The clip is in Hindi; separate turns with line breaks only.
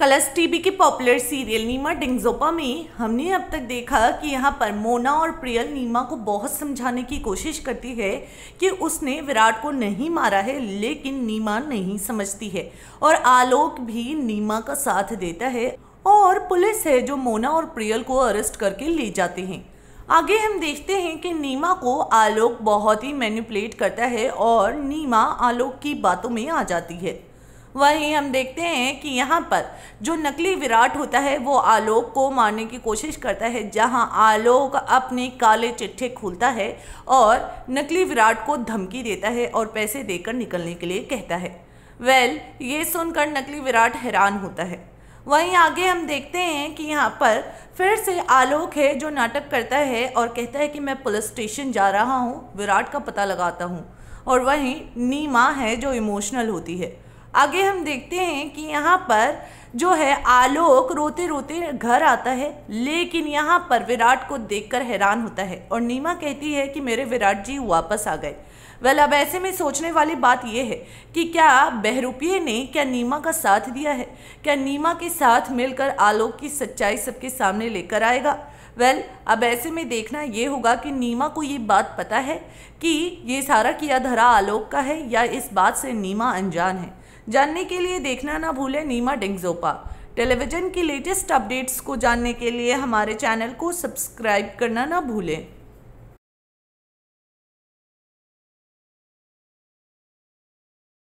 कलर्स टीवी के पॉपुलर सीरियल नीमा डिंगजोपा में हमने अब तक देखा कि यहाँ पर मोना और प्रियल नीमा को बहुत समझाने की कोशिश करती है कि उसने विराट को नहीं मारा है लेकिन नीमा नहीं समझती है और आलोक भी नीमा का साथ देता है और पुलिस है जो मोना और प्रियल को अरेस्ट करके ले जाते हैं आगे हम देखते हैं कि नीमा को आलोक बहुत ही मैनिपुलेट करता है और नीमा आलोक की बातों में आ जाती है वहीं हम देखते हैं कि यहाँ पर जो नकली विराट होता है वो आलोक को मारने की कोशिश करता है जहाँ आलोक अपने काले चिट्ठे खोलता है और नकली विराट को धमकी देता है और पैसे देकर निकलने के लिए कहता है वेल well, ये सुनकर नकली विराट हैरान होता है वहीं आगे हम देखते हैं कि यहाँ पर फिर से आलोक है जो नाटक करता है और कहता है कि मैं पुलिस स्टेशन जा रहा हूँ विराट का पता लगाता हूँ और वहीं नीमा है जो इमोशनल होती है आगे हम देखते हैं कि यहाँ पर जो है आलोक रोते रोते घर आता है लेकिन यहाँ पर विराट को देखकर हैरान होता है और नीमा कहती है कि मेरे विराट जी वापस आ गए वेल अब ऐसे में सोचने वाली बात यह है कि क्या बहरूपिये ने क्या नीमा का साथ दिया है क्या नीमा के साथ मिलकर आलोक की सच्चाई सबके सामने लेकर आएगा वेल well, अब ऐसे में देखना ये होगा कि नीमा को ये बात पता है कि ये सारा किया धरा आलोक का है या इस बात से नीमा अनजान है जानने के लिए देखना ना भूलें नीमा डिंगजोपा टेलीविज़न की लेटेस्ट अपडेट्स को जानने के लिए हमारे चैनल को सब्सक्राइब करना ना भूलें